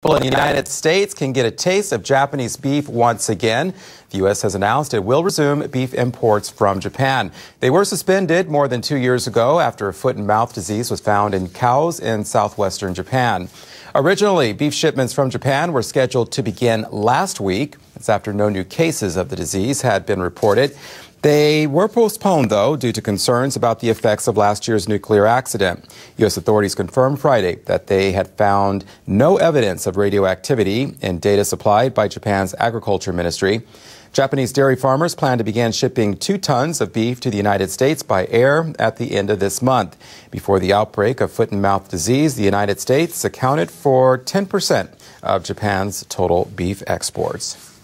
People in the United States can get a taste of Japanese beef once again. The U.S. has announced it will resume beef imports from Japan. They were suspended more than two years ago after a foot and mouth disease was found in cows in southwestern Japan. Originally, beef shipments from Japan were scheduled to begin last week. That's after no new cases of the disease had been reported. They were postponed, though, due to concerns about the effects of last year's nuclear accident. U.S. authorities confirmed Friday that they had found no evidence of radioactivity in data supplied by Japan's agriculture ministry. Japanese dairy farmers plan to begin shipping two tons of beef to the United States by air at the end of this month. Before the outbreak of foot and mouth disease, the United States accounted for 10% of Japan's total beef exports.